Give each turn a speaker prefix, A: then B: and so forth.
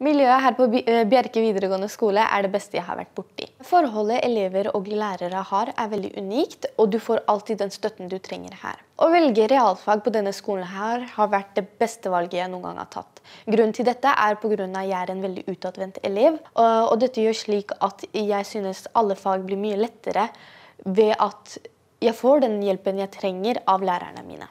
A: Miljøet her på eh, Bjerke videregående skole er det beste jeg har vært borti. Forholdet elever og lærere har er veldig unikt, og du får alltid den støtten du trenger her. Å velge realfag på denne skolen her har vært det beste valget jeg noen gang har tatt. Grunnen til dette er at jeg er en veldig utadvendt elev, og dette gjør slik at jeg synes alle fag blir mye lettere ved at jeg får den hjelpen jeg trenger av lærerne mine.